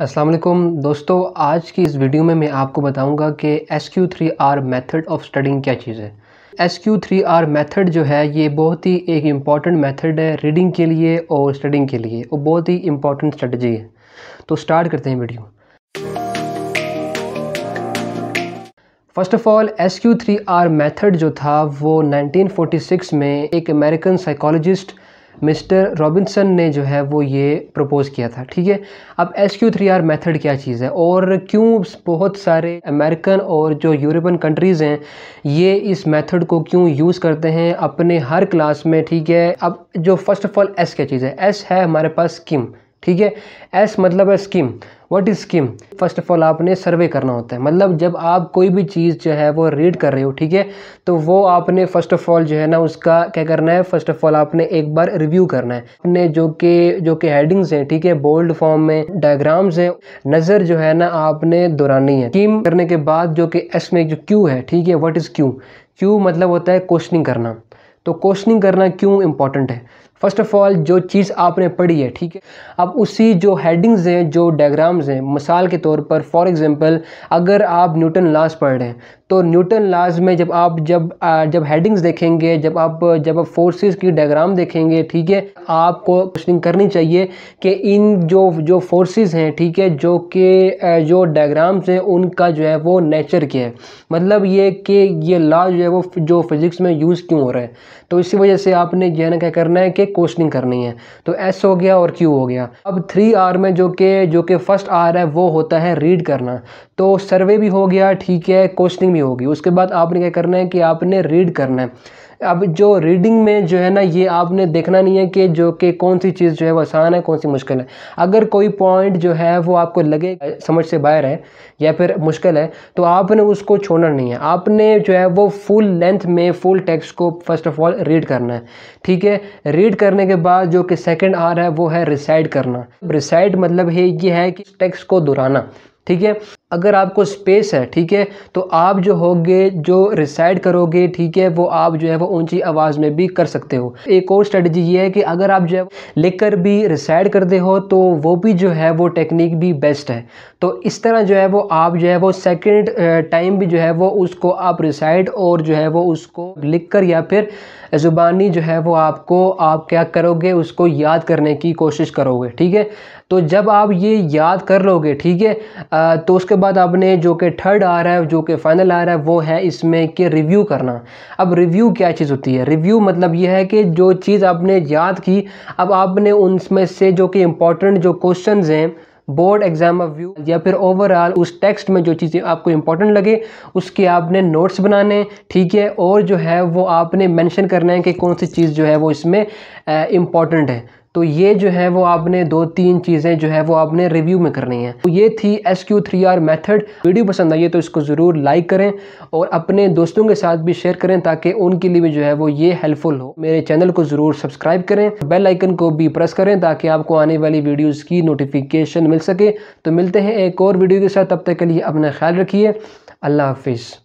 अस्सलाम वालेकुम दोस्तों आज की इस वीडियो में मैं आपको बताऊंगा कि S Q three R method of studying क्या चीज़ है S Q three R method जो है ये बहुत ही एक इम्पॉर्टेंट मैथड है रीडिंग के लिए और स्टडिंग के लिए और बहुत ही इम्पॉर्टेंट स्ट्रेटजी है तो स्टार्ट करते हैं video first of all S Q three R method जो था वो 1946 में एक अमेरिकन साइकोलॉजिस्ट मिस्टर रॉबिन्सन ने जो है वो ये प्रपोज़ किया था ठीक है अब S Q three R method क्या चीज़ है और क्यों बहुत सारे अमेरिकन और जो यूरोपियन कंट्रीज़ हैं ये इस मेथड को क्यों यूज़ करते हैं अपने हर क्लास में ठीक है अब जो फर्स्ट ऑफ ऑल एस क्या चीज़ है एस है हमारे पास किम ठीक है एस मतलब है scheme what is scheme first of all आपने सर्वे करना होता है मतलब जब आप कोई भी चीज़ जो है वो रीड कर रहे हो ठीक है तो वो आपने फर्स्ट ऑफ ऑल जो है ना उसका क्या करना है फर्स्ट ऑफ ऑल आपने एक बार रिव्यू करना है अपने जो के जो के हेडिंग्स हैं ठीक है बोल्ड फॉर्म में डायग्राम्स हैं नज़र जो है ना आपने दोहरानी है स्कीम करने के बाद जो कि एस में जो क्यू है ठीक है वट इज़ क्यू क्यू मतलब होता है क्वेश्चनिंग करना तो क्वेश्चनिंग करना क्यों इम्पॉर्टेंट है फर्स्ट ऑफ ऑल जो चीज़ आपने पढ़ी है ठीक है अब उसी जो हेडिंग्स हैं जो डायग्राम्स हैं मिसाल के तौर पर फॉर एग्ज़ाम्पल अगर आप न्यूटन लास्ट पढ़ रहे हैं तो न्यूटन लाज में जब आप जब जब हेडिंग्स देखेंगे जब आप जब आप फोर्सेस की डायग्राम देखेंगे ठीक है आपको क्वेश्चनिंग करनी चाहिए कि इन जो जो फोर्सेस हैं ठीक है जो कि जो डायग्राम्स हैं उनका जो है वो नेचर क्या है मतलब ये कि ये लॉ जो है वो जो फिज़िक्स में यूज़ क्यों हो रहा है तो इसी वजह से आपने जो है ना क्या करना है कि क्वेश्चनिंग करनी है तो एस हो गया और क्यू हो गया अब थ्री आर में जो कि जो कि फर्स्ट आर है वो होता है रीड करना तो सर्वे भी हो गया ठीक है क्वेश्चनिंग भी होगी उसके बाद आपने क्या करना है कि आपने रीड करना है अब जो रीडिंग में जो है ना ये आपने देखना नहीं है कि जो कि कौन सी चीज़ जो है वो आसान है कौन सी मुश्किल है अगर कोई पॉइंट जो है वो आपको लगे समझ से बाहर है या फिर मुश्किल है तो आपने उसको छोड़ना नहीं है आपने जो है वो फुल लेंथ में फुल टेक्स्ट को फर्स्ट ऑफ ऑल रीड करना है ठीक है रीड करने के बाद जो कि सेकेंड आ रहा है वो है रिसाइड करना रिसाइड मतलब है ये है कि टेक्स्ट को दोहराना ठीक है अगर आपको स्पेस है ठीक है तो आप जो होगे जो रिसाइड करोगे ठीक है वो आप जो है वो ऊंची आवाज़ में भी कर सकते हो एक और स्ट्रेटजी ये है कि अगर आप जो है लिख कर भी रिसाइड करते हो तो वो भी जो है वो टेक्निक भी बेस्ट है तो इस तरह जो है वो आप जो है वो सेकेंड टाइम भी जो है वो उसको आप रिसाइड और जो है वो उसको लिख कर या फिर ज़ुबानी जो है वो आपको आप क्या करोगे उसको याद करने की कोशिश करोगे ठीक है तो जब आप ये याद कर लोगे ठीक है तो उसके बाद आपने जो कि थर्ड आ रहा है जो कि फाइनल आ रहा है वो है इसमें कि रिव्यू करना अब रिव्यू क्या चीज़ होती है रिव्यू मतलब यह है कि जो चीज़ आपने याद की अब आपने उनमें से जो कि इम्पोर्टेंट जो क्वेश्चन हैं बोर्ड एग्जाम ऑफ व्यू या फिर ओवरऑल उस टेक्स्ट में जो चीज़ें आपको इंपॉर्टेंट लगे उसके आपने नोट्स बनाने ठीक है और जो है वो आपने मेंशन करना है कि कौन सी चीज़ जो है वो इसमें इम्पॉर्टेंट है तो ये जो है वो आपने दो तीन चीज़ें जो है वो आपने रिव्यू में करनी है तो ये थी S Q three R method video पसंद आई है तो इसको ज़रूर लाइक करें और अपने दोस्तों के साथ भी शेयर करें ताकि उनके लिए भी जो है वो ये हेल्पफुल हो मेरे चैनल को ज़रूर सब्सक्राइब करें बेल आइकन को भी प्रेस करें ताकि आपको आने वाली वीडियोज़ की नोटिफिकेशन मिल सके तो मिलते हैं एक और वीडियो के साथ तब तक के लिए अपना ख्याल रखिए अल्लाह हाफिज़